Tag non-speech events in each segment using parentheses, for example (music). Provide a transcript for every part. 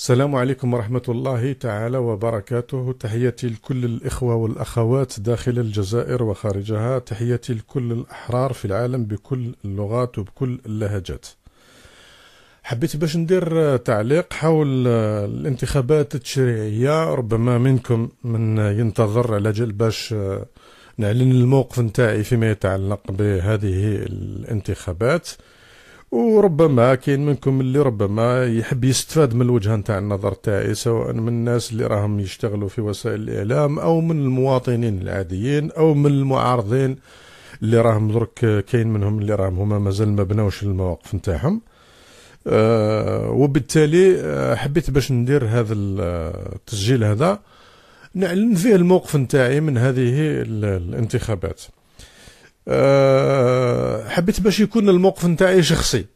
السلام عليكم ورحمة الله تعالى وبركاته تحياتي لكل الإخوة والأخوات داخل الجزائر وخارجها تحياتي لكل الأحرار في العالم بكل اللغات وبكل اللهجات حبيت باش ندير تعليق حول الانتخابات التشريعية ربما منكم من ينتظر على جل باش نعلن الموقف نتاعي فيما يتعلق بهذه الانتخابات وربما كاين منكم اللي ربما يحب يستفاد من الوجهه نتاع النظر تاعي سواء من الناس اللي راهم يشتغلوا في وسائل الاعلام او من المواطنين العاديين او من المعارضين اللي راهم درك كاين منهم اللي راهم هما مازال ما بناوش المواقف نتاعهم أه وبالتالي آه، حبيت باش ندير هذا آه، التسجيل هذا نعلن فيه الموقف نتاعي من هذه الانتخابات أه، حبيت باش يكون الموقف نتاعي شخصي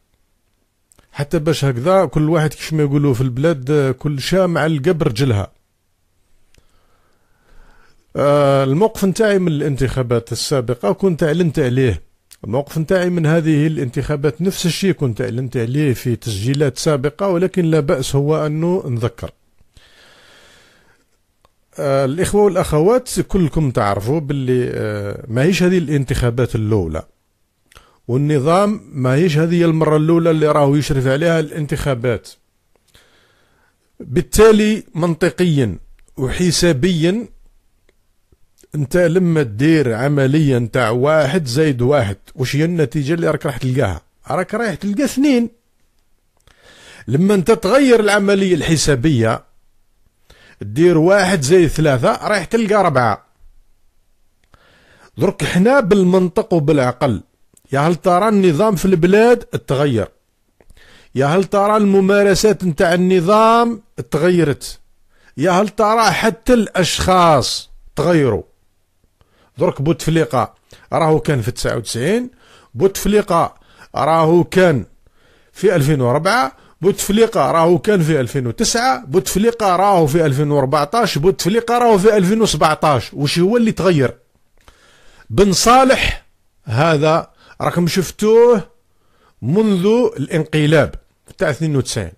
حتى باش هكذا كل واحد كيف ما يقولوا في البلاد كل شامع القبر جلها أه، الموقف نتاعي من الانتخابات السابقة كنت أعلنت عليه الموقف نتاعي من هذه الانتخابات نفس الشيء كنت أعلنت عليه في تسجيلات سابقة ولكن لا بأس هو أنه نذكر آه، الاخوه والاخوات كلكم تعرفوا باللي آه، ماهيش هذه الانتخابات الاولى والنظام ماهيش هذه المره الاولى اللي راهو يشرف عليها الانتخابات بالتالي منطقيا وحسابيا انت لما تدير عمليه نتاع واحد زايد واحد وش هي النتيجه اللي راك راح تلقاها راك رايح تلقى اثنين لما انت تغير العمليه الحسابيه دير واحد زائد ثلاثة رايح تلقى ربعة درك حنا بالمنطق وبالعقل يا هل ترى النظام في البلاد تغير يا هل ترى الممارسات نتاع النظام تغيرت يا هل ترى حتى الاشخاص تغيروا درك بوتفليقة راهو كان في 99 بوتفليقة راهو كان في 2004 بوتفليقه راهو كان في 2009 بوتفليقه راهو في 2014 بوتفليقه راهو في 2017 وش هو اللي تغير بن صالح هذا راكم شفتوه منذ الانقلاب تاع 92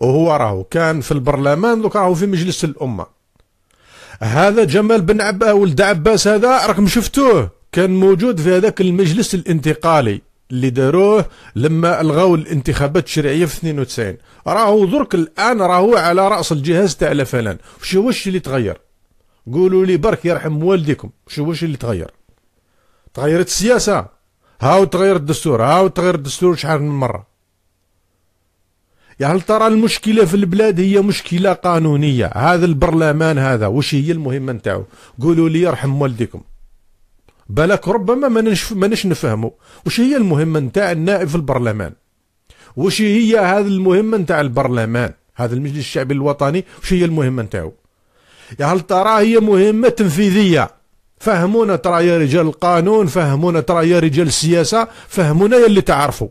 وهو راهو كان في البرلمان دوك راهو في مجلس الامه هذا جمال بن عباس ولد عباس هذا راكم شفتوه كان موجود في هذاك المجلس الانتقالي اللي داروه لما الغاو الانتخابات الشرعيه في 92 راهو درك الان راهو على راس الجهاز تاع لفلان شو واش اللي تغير قولوا لي برك يرحم والديكم شو واش اللي تغير تغيرت السياسه هاو تغير الدستور هاو تغير الدستور شحال من مره يا يعني هل ترى المشكلة في البلاد هي مشكلة قانونية هذا البرلمان هذا وش هي المهمة نتاعو قولوا لي يرحم والديكم بالك ربما ما نش نفهمه وش هي المهمه نتاع النائب في البرلمان وش هي هذه المهمه نتاع البرلمان هذا المجلس الشعبي الوطني وش هي المهمه نتاعو يا هل ترى هي مهمه تنفيذيه فهمونا ترى يا رجال القانون فهمونا ترى يا رجال السياسه فهمونا يا اللي تعرفوا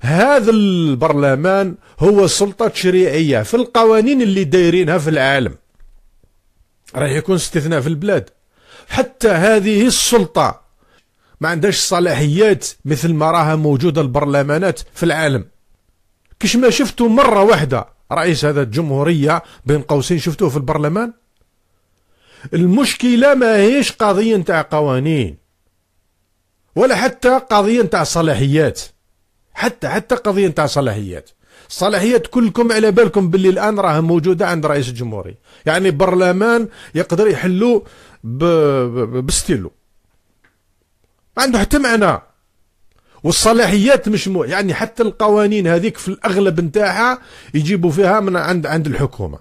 هذا البرلمان هو سلطة تشريعية في القوانين اللي دايرينها في العالم راح يكون استثناء في البلاد حتى هذه السلطة ما عندهاش صلاحيات مثل ما راها موجودة البرلمانات في العالم كش ما شفتوا مرة واحدة رئيس هذا الجمهورية بين قوسين شفتوه في البرلمان المشكلة ما هيش قضية نتاع قوانين ولا حتى قضية نتاع صلاحيات حتى حتى قضية نتاع صلاحيات الصلاحيات كلكم على بالكم باللي الان راها موجوده عند رئيس الجمهوريه يعني برلمان يقدر يحلوا بستيلو ما عنده حتى معنى والصلاحيات مش مو يعني حتى القوانين هذيك في الاغلب نتاعها يجيبوا فيها من عند عند الحكومه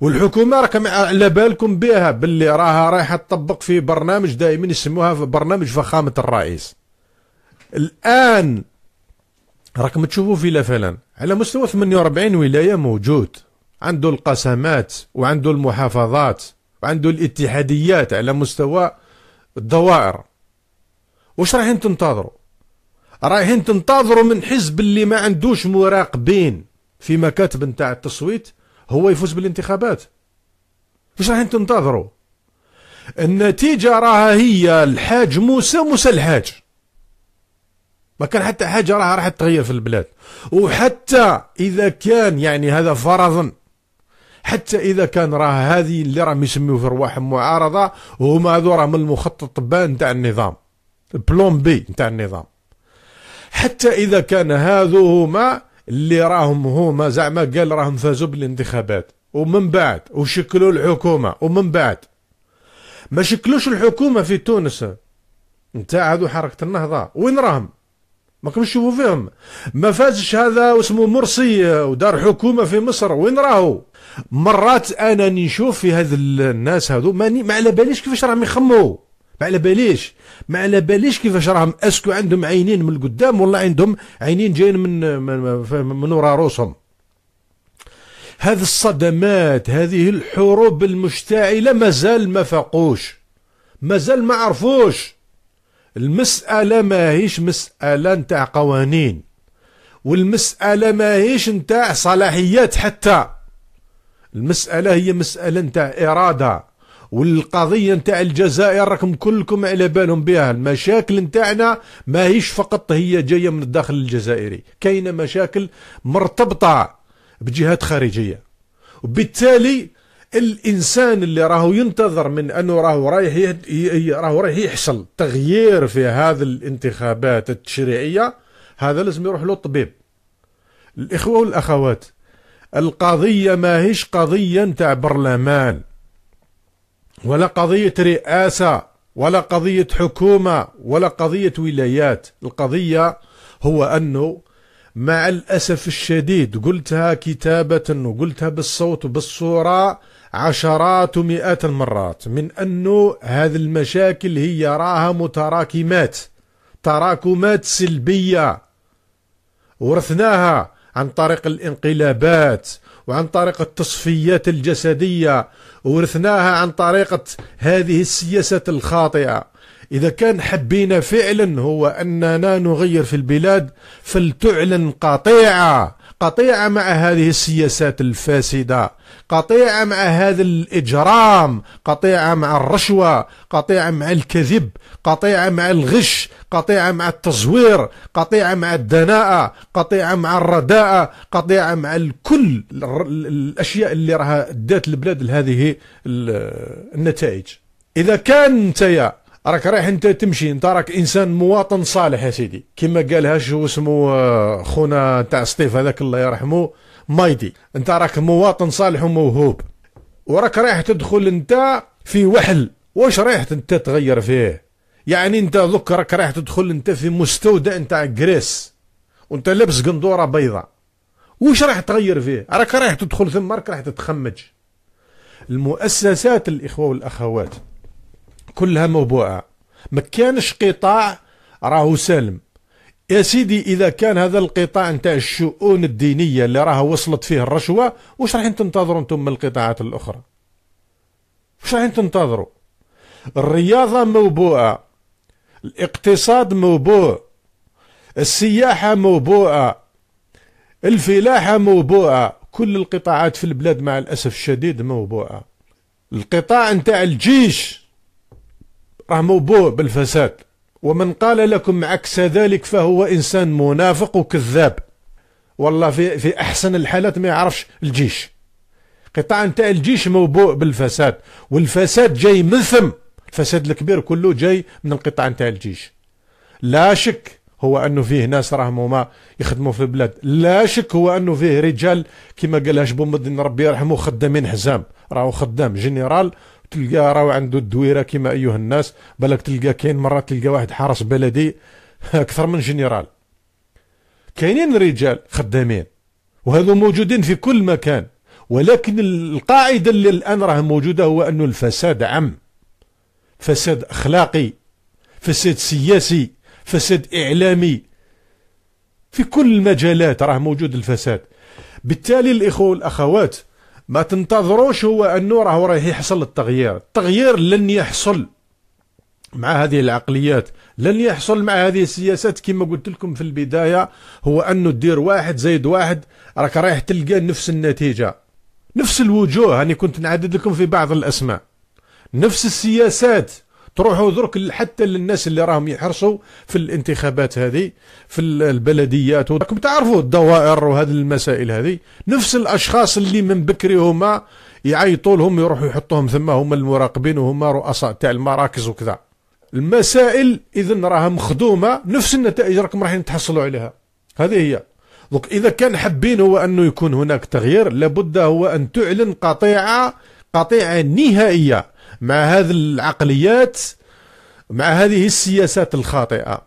والحكومه راكم على بالكم بها باللي راها رايحه تطبق في برنامج دائما يسموها في برنامج فخامه الرئيس الان راكم تشوفوا في لفلان على مستوى 48 ولايه موجود عنده القسمات وعنده المحافظات عنده الاتحاديات على مستوى الدوائر واش رايحين تنتظروا رايحين تنتظروا من حزب اللي ما عندوش مراقبين في مكاتب نتاع التصويت هو يفوز بالانتخابات واش رايحين تنتظروا النتيجة راها هي الحاج موسى موسى الحاج ما كان حتى حاجة راها راح تتغير في البلاد وحتى إذا كان يعني هذا فرضا حتى اذا كان راه هذه اللي راهم يسميو في رواحهم معارضه هما هذو راهم المخطط بان نتاع النظام بلون بي نتاع النظام حتى اذا كان هذو هما اللي راهم هما زعما قال راهم فازوا بالانتخابات ومن بعد وشكلوا الحكومه ومن بعد ما شكلوش الحكومه في تونس نتاع هذو حركه النهضه وين راهم ما كنتش فيهم ما فاتش هذا واسمه مرسي ودار حكومه في مصر وين راهو مرات انا نشوف في هذا الناس هذو ماني ما على باليش كيفاش راهم يخموا ما على باليش ما على باليش كيفاش راهم اسكو عندهم عينين من القدام ولا عندهم عينين جايين من من, من وراء روسهم هذه الصدمات هذه الحروب المشتعله مازال ما فاقوش مازال ما عرفوش المسألة ماهيش مسألة نتاع قوانين والمسألة ماهيش نتاع صلاحيات حتى المسألة هي مسألة نتاع إرادة والقضية نتاع الجزائر راكم كلكم على بالهم بها المشاكل نتاعنا ماهيش فقط هي جاية من الداخل الجزائري كاينة مشاكل مرتبطة بجهات خارجية وبالتالي الانسان اللي راهو ينتظر من انه راهو رايح راهو رايح يحصل تغيير في هذه الانتخابات التشريعيه هذا لازم يروح له الطبيب الاخوه والاخوات القضيه ماهيش قضيه نتاع برلمان ولا قضيه رئاسه ولا قضيه حكومه ولا قضيه ولايات القضيه هو انه مع الأسف الشديد قلتها كتابة وقلتها بالصوت وبالصورة عشرات مئات المرات من أن هذه المشاكل هي راها متراكمات تراكمات سلبية ورثناها عن طريق الانقلابات وعن طريق التصفيات الجسدية ورثناها عن طريقة هذه السياسات الخاطئة إذا كان حبينا فعلا هو أننا نغير في البلاد فلتعلن قطيعة قطيعة مع هذه السياسات الفاسدة قطيعة مع هذا الإجرام قطيعة مع الرشوة قطيعة مع الكذب قطيعة مع الغش قطيعة مع التزوير قطيعة مع الدناءة قطيعة مع الرداءة قطيعة مع الكل الأشياء اللي راها دات البلاد لهذه النتائج إذا كان أنت راك رايح انت تمشي انت راك انسان مواطن صالح يا سيدي كما قالها شو اسمه آه، خونا تاع سطيف هذاك الله يرحمه مايدي انت راك مواطن صالح وموهوب وراك رايح تدخل انت في وحل واش رايح انت تغير فيه يعني انت ذوك راك رايح تدخل انت في مستودع نتاع جريس وانت لابس قندوره بيضاء واش رايح تغير فيه راك رايح تدخل ثم راك رايح تتخمج المؤسسات الاخوه والاخوات كلها موبوعه ما كانش قطاع راهو سالم يا سيدي اذا كان هذا القطاع نتاع الشؤون الدينيه اللي راها وصلت فيه الرشوه واش رايحين تنتظروا انتم من القطاعات الاخرى واش رايحين تنتظروا الرياضه موبوعه الاقتصاد موبوع السياحه موبوعه الفلاحه موبوعه كل القطاعات في البلاد مع الاسف الشديد موبوعه القطاع نتاع الجيش راه موبوه بالفساد ومن قال لكم عكس ذلك فهو إنسان منافق وكذاب والله في, في أحسن الحالات ما يعرفش الجيش قطاع نتاع الجيش موبوء بالفساد والفساد جاي من ثم الفساد الكبير كله جاي من القطاع نتاع الجيش لا شك هو انه فيه ناس راهم هما يخدموا في البلاد لا شك هو انه فيه رجال كما قالها جبو مدن ربي يرحمه خدامين حزام راهو خدام جنرال تلقى راهو عنده الدويره كما ايها الناس بالك تلقى كاين مرات تلقى واحد حارس بلدي (laughs) اكثر من جنرال كاينين رجال خدامين وهذو موجودين في كل مكان ولكن القاعده اللي الان راه موجوده هو انه الفساد عم فساد اخلاقي فساد سياسي فساد اعلامي في كل المجالات راه موجود الفساد بالتالي الاخوه والاخوات ما تنتظروش هو انه راه راه يحصل التغيير التغيير لن يحصل مع هذه العقليات لن يحصل مع هذه السياسات كما قلت لكم في البداية هو أنه دير واحد زايد واحد راك رايح تلقى نفس النتيجة نفس الوجوه أنا كنت نعدد لكم في بعض الأسماء نفس السياسات تروحوا درك حتى للناس اللي راهم يحرصوا في الانتخابات هذه في البلديات راكم تعرفوا الدوائر وهذه المسائل هذه نفس الاشخاص اللي من بكري هما يعيطوا لهم يروحوا يحطوهم ثم هما المراقبين وهما رؤساء تاع المراكز وكذا المسائل اذا راها مخدومه نفس النتائج راكم رايحين تحصلوا عليها هذه هي دوك اذا كان حابين هو انه يكون هناك تغيير لابد هو ان تعلن قطيعه قطيعه نهائيه مع هذه العقليات مع هذه السياسات الخاطئه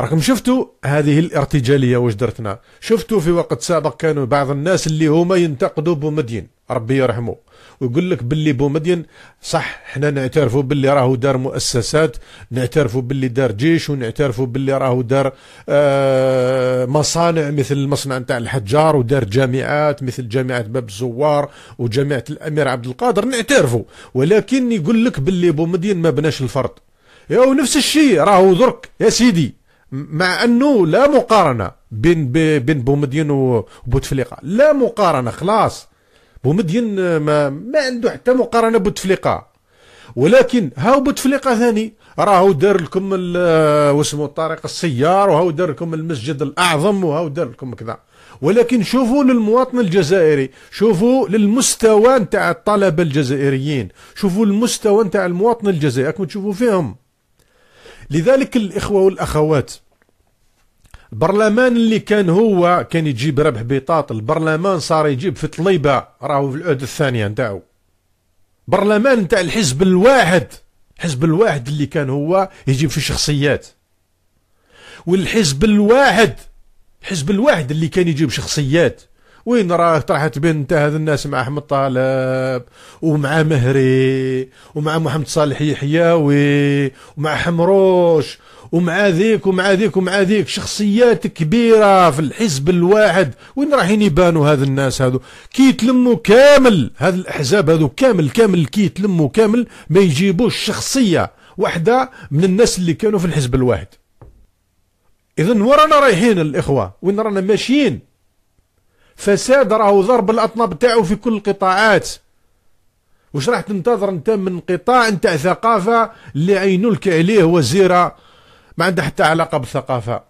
راكم شفتوا هذه الارتجاليه واش درتنا شفتوا في وقت سابق كانوا بعض الناس اللي هما ينتقدوا بومدين ربي يرحمه ويقول لك باللي بومدين صح حنا نعترفوا باللي راهو دار مؤسسات نعترفوا باللي دار جيش ونعترفوا باللي راهو دار آه مصانع مثل المصنع نتاع الحجار ودار جامعات مثل جامعه باب الزوار وجامعه الامير عبد القادر نعترفوا ولكن يقول لك باللي بومدين ما بناش الفرد ونفس الشيء راهو درك يا سيدي مع انه لا مقارنه بين بين بومدين وبوتفليقه لا مقارنه خلاص ومدين آه، ما, ما عنده حتى مقارنه بوتفليقه ولكن هاو بوتفليقه ثاني راهو دار لكم آه، واسمو طريق السيار وهاو دار لكم المسجد الاعظم وهاو دار لكم كذا ولكن شوفوا للمواطن الجزائري شوفوا للمستوى نتاع الطلبه الجزائريين شوفوا المستوى نتاع المواطن الجزائري راكم تشوفوا فيهم لذلك الاخوه والاخوات البرلمان اللي كان هو كان يجيب ربح بطاط البرلمان صار يجيب في طليبه راهو في العهد الثانيه نتاعو برلمان نتاع الحزب الواحد الحزب الواحد اللي كان هو يجيب في شخصيات والحزب الواحد الحزب الواحد اللي كان يجيب شخصيات وين راه طرحت بنت هذ الناس مع احمد طالب ومع مهري ومع محمد صالح يحياوي ومع حمروش ومع ذيك ومع ذيك ومع ذيك شخصيات كبيرة في الحزب الواحد وين رايحين يبانوا هذ الناس هذو كي يتلموا كامل هذ الأحزاب هذو كامل كامل كي يتلموا كامل ما يجيبوش شخصية واحدة من الناس اللي كانوا في الحزب الواحد إذا ورانا رايحين الإخوة وين رانا ماشيين فساد راهو ضرب الاطناب تاعو في كل القطاعات واش راح تنتظر انت من قطاع نتاع ثقافه اللي عينولك عليه وزيره ما عندها حتى علاقه بالثقافه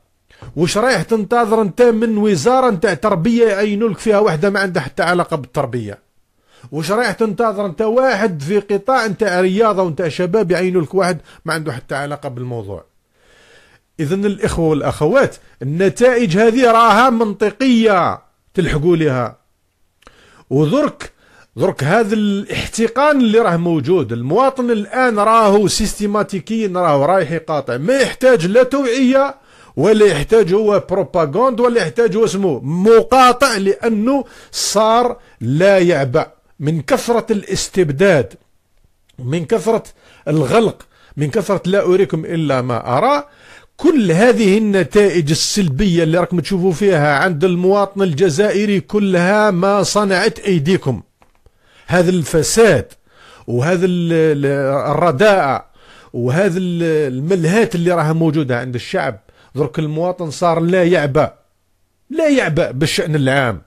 واش رايح تنتظر انت من وزاره نتاع تربيه يعينولك فيها وحده ما عندها حتى علاقه بالتربيه واش رايح تنتظر انت واحد في قطاع نتاع رياضه ونتاع شباب يعينولك واحد ما عنده حتى علاقه بالموضوع اذا الاخوه والاخوات النتائج هذه راها منطقيه تلحقوا لها وذرك درك هذا الاحتقان اللي راه موجود المواطن الان راهو سيستيماتيكيا راهو رايح يقاطع ما يحتاج لا توعيه ولا يحتاج هو بروباغوند ولا يحتاج هو اسمه مقاطع لانه صار لا يعبأ من كثره الاستبداد من كثره الغلق من كثره لا اريكم الا ما ارى كل هذه النتائج السلبية اللي راكم تشوفوا فيها عند المواطن الجزائري كلها ما صنعت أيديكم هذا الفساد وهذا الرداءة وهذا الملهات اللي راها موجودة عند الشعب درك المواطن صار لا يعبأ لا يعبأ بالشأن العام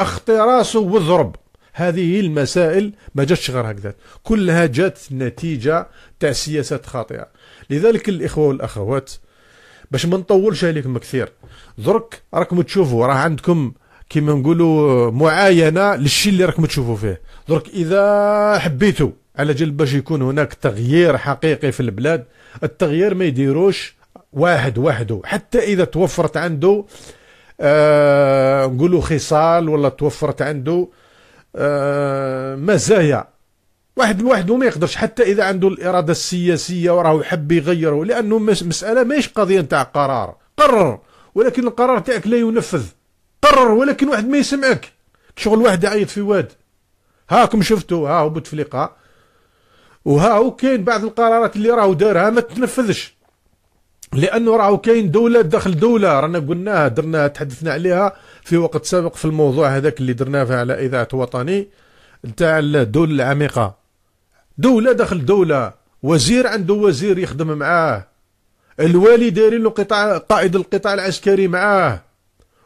أخطي راسه واضرب هذه المسائل ما جاتش غير هكذا كلها جات نتيجة تاع سياسات خاطئة لذلك الإخوة والأخوات باش ما نطولش عليكم كثير درك راكم تشوفوا راه عندكم كيما نقولوا معاينه للشيء اللي راكم تشوفوا فيه درك اذا حبيتوا على جل باش يكون هناك تغيير حقيقي في البلاد التغيير ما يديروش واحد وحده حتى اذا توفرت عنده آه نقولوا خصال ولا توفرت عنده آه مزايا واحد الواحد وما يقدرش حتى اذا عنده الاراده السياسيه وراه يحب يغيره لانه مساله ماهيش قضيه نتاع قرار قرر ولكن القرار تاعك لا ينفذ قرر ولكن واحد ما يسمعك شغل واحد عيط في واد هاكم شفتوا ها هو بوتفليقه وها هو كاين بعض القرارات اللي راهو دارها ما تنفذش لانه راهو كاين دوله داخل دوله رانا قلناها درناها تحدثنا عليها في وقت سابق في الموضوع هذاك اللي درناه على اذاعه وطني نتاع الدول العميقه دولة داخل دولة وزير عنده وزير يخدم معاه الوالي دايرين له قطاع قائد القطاع العسكري معاه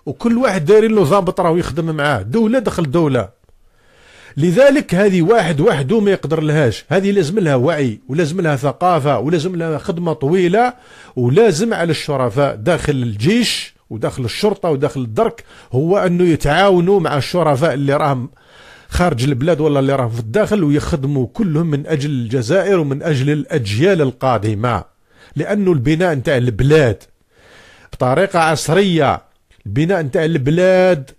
وكل واحد دايرين له ضابط راه يخدم معاه دولة داخل دولة لذلك هذه واحد وحده ما يقدر لهاش هذه لازم لها وعي ولازم لها ثقافة ولازم لها خدمة طويلة ولازم على الشرفاء داخل الجيش وداخل الشرطة وداخل الدرك هو أنه يتعاونوا مع الشرفاء اللي راهم خارج البلاد ولا اللي راهم في الداخل ويخدموا كلهم من أجل الجزائر ومن أجل الأجيال القادمة لأنه البناء نتاع البلاد بطريقة عصرية البناء نتاع البلاد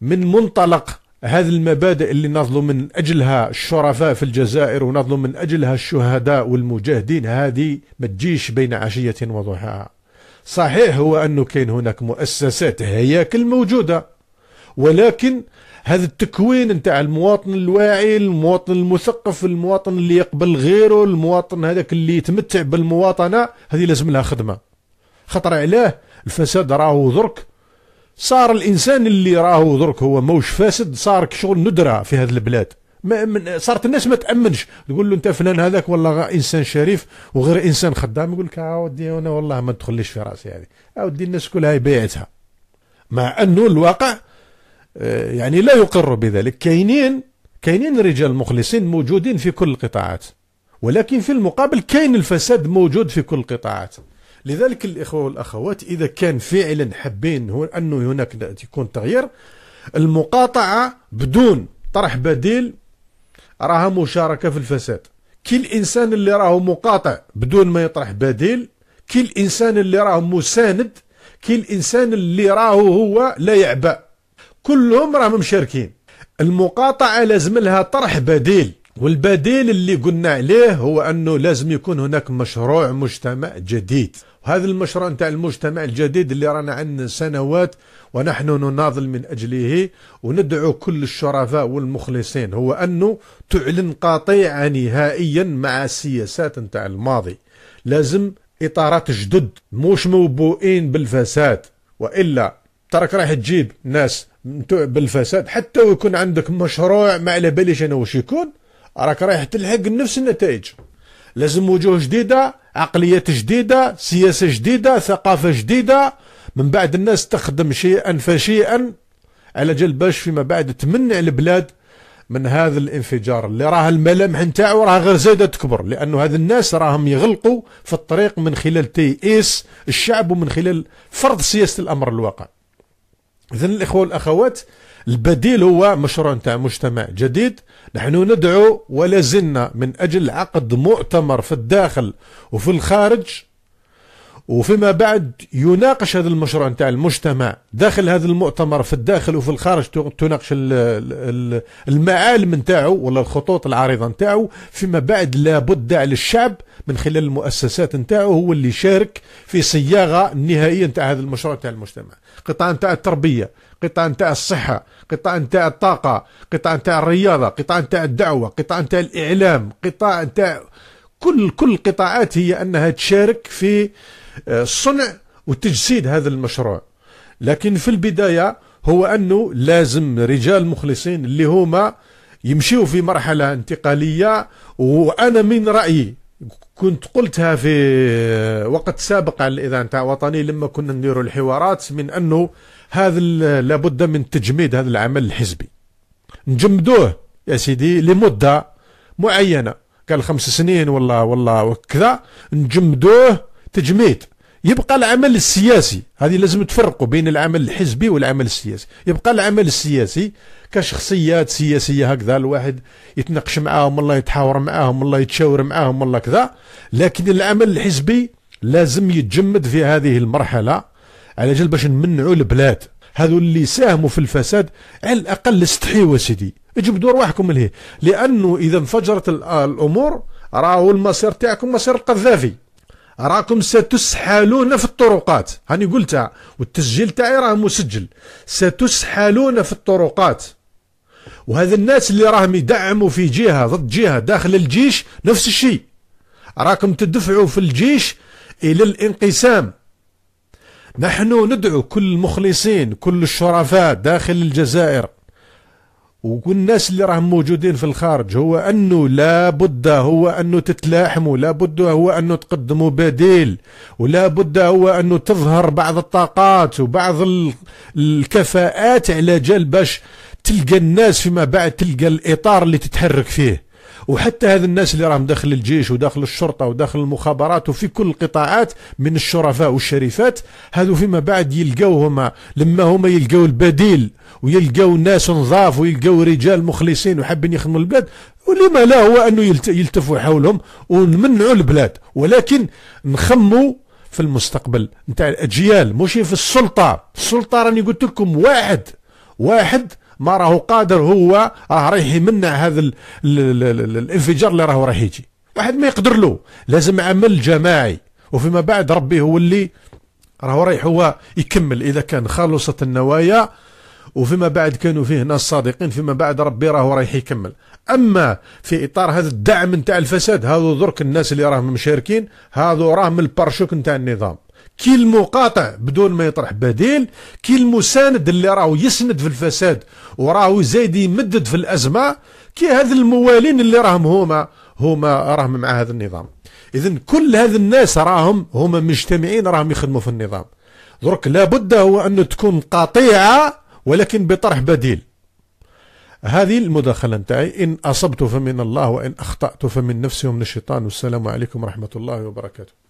من منطلق هذه المبادئ اللي نظلوا من أجلها الشرفاء في الجزائر ونظلوا من أجلها الشهداء والمجاهدين هذه ما تجيش بين عشية وضحاها صحيح هو أنه كاين هناك مؤسسات هياكل موجودة ولكن هذا التكوين نتاع المواطن الواعي المواطن المثقف المواطن اللي يقبل غيره المواطن هذاك اللي يتمتع بالمواطنه هذه لازم لها خدمه خطر علاه الفساد راهو درك صار الانسان اللي راهو درك هو موش فاسد صار شغل ندره في هذه البلاد ما من صارت الناس ما تامنش تقول له انت فلان هذاك والله انسان شريف وغير انسان خدام يقول لك اودي آه انا والله ما تدخليش في راسي هذه اودي الناس كلها بيعتها مع انه الواقع آه، يعني لا يقر بذلك كاينين كاينين رجال مخلصين موجودين في كل القطاعات ولكن في المقابل كاين الفساد موجود في كل القطاعات لذلك الإخوة والأخوات إذا كان فعلا حابين أنه هناك يكون تغيير المقاطعة بدون طرح بديل راها مشاركة في الفساد كل إنسان اللي راه مقاطع بدون ما يطرح بديل كل إنسان اللي راه مساند كل إنسان اللي راه هو لا يعبأ كلهم راهم مشاركين المقاطعة لازم لها طرح بديل والبديل اللي قلنا عليه هو أنه لازم يكون هناك مشروع مجتمع جديد وهذا المشروع نتاع المجتمع الجديد اللي رانا عندنا سنوات ونحن نناضل من أجله وندعو كل الشرفاء والمخلصين هو أنه تعلن قطيعة نهائيا مع السياسات نتاع الماضي لازم إطارات جدد مش موبوئين بالفساد وإلا ترك راح تجيب ناس بالفساد حتى ويكون عندك مشروع ما على باليش انا واش يكون راك رايح تلحق نفس النتائج لازم وجوه جديده عقليات جديده سياسه جديده ثقافه جديده من بعد الناس تخدم شيئا فشيئا على جال باش فيما بعد تمنع البلاد من هذا الانفجار اللي راه الملامح نتاعو راه غير زايده تكبر لانه هذا الناس راهم يغلقوا في الطريق من خلال تيئيس الشعب ومن خلال فرض سياسه الامر الواقع اذا الاخوه والاخوات البديل هو مشروع نتاع مجتمع جديد نحن ندعو ولا زلنا من اجل عقد مؤتمر في الداخل وفي الخارج وفيما بعد يناقش هذا المشروع نتاع المجتمع داخل هذا المؤتمر في الداخل وفي الخارج تناقش المعالم نتاعو ولا الخطوط العريضه نتاعو فيما بعد لابد على الشعب من خلال المؤسسات نتاعو هو اللي يشارك في صياغه النهائيه نتاع هذا المشروع نتاع المجتمع قطاع نتاع التربيه قطاع نتاع الصحه قطاع نتاع الطاقه قطاع نتاع الرياضه قطاع نتاع الدعوه قطاع نتاع الاعلام قطاع نتاع كل كل القطاعات هي انها تشارك في آه، صنع وتجسيد هذا المشروع لكن في البداية هو أنه لازم رجال مخلصين اللي هما يمشيوا في مرحلة انتقالية وأنا من رأيي كنت قلتها في وقت سابق على الإذاعة نتاع وطني لما كنا نديروا الحوارات من أنه هذا لابد من تجميد هذا العمل الحزبي نجمدوه يا سيدي لمدة معينة قال خمس سنين ولا ولا وكذا نجمدوه تجميد يبقى العمل السياسي هذه لازم تفرقوا بين العمل الحزبي والعمل السياسي يبقى العمل السياسي كشخصيات سياسية هكذا الواحد يتناقش معاهم والله يتحاور معاهم والله يتشاور معاهم والله كذا لكن العمل الحزبي لازم يتجمد في هذه المرحلة على جال باش نمنعوا البلاد هذو اللي ساهموا في الفساد على الأقل استحيوا سيدي اجبدوا رواحكم لهيه لأنه إذا انفجرت الأمور راهو المصير تاعكم مصير القذافي راكم ستسحلون في الطرقات هاني قلتها والتسجيل تاعي راه مسجل ستسحلون في الطرقات وهذا الناس اللي راهم يدعموا في جهه ضد جهه داخل الجيش نفس الشيء راكم تدفعوا في الجيش الى الانقسام نحن ندعو كل المخلصين كل الشرفاء داخل الجزائر والناس اللي راهم موجودين في الخارج هو انه لا بد هو انه تتلاحموا لا بد هو انه تقدموا بديل ولا بد هو انه تظهر بعض الطاقات وبعض الكفاءات على جال باش تلقى الناس فيما بعد تلقى الاطار اللي تتحرك فيه وحتى هذ الناس اللي راهم داخل الجيش وداخل الشرطه وداخل المخابرات وفي كل القطاعات من الشرفاء والشريفات هذو فيما بعد يلقاو هما لما هما يلقاو البديل ويلقاو ناس نظاف ويلقاو رجال مخلصين وحابين يخدموا البلاد ولما لا هو انه يلتفوا حولهم ونمنعوا البلاد ولكن نخموا في المستقبل نتاع الاجيال مش في السلطه السلطه راني قلت لكم واحد واحد ما راهو قادر هو راه رايح يمنع هذا الانفجار اللي راهو رايح يجي واحد ما يقدر له لازم عمل جماعي وفيما بعد ربي هو اللي راهو رايح هو يكمل اذا كان خلصت النوايا وفيما بعد كانوا فيه ناس صادقين فيما بعد ربي راهو رايح يكمل اما في اطار هذا الدعم نتاع الفساد هذو درك الناس اللي راهم مشاركين هذو راهم البارشوك نتاع النظام كي المقاطع بدون ما يطرح بديل كي المساند اللي راهو يسند في الفساد وراهو زايد يمدد في الأزمة كي هذ الموالين اللي راهم هما هما راهم مع هذا النظام إذا كل هذ الناس راهم هما مجتمعين راهم يخدموا في النظام درك لابد هو أن تكون قطيعة ولكن بطرح بديل هذه المداخلة نتاعي إن أصبت فمن الله وإن أخطأت فمن نفسي ومن الشيطان والسلام عليكم ورحمة الله وبركاته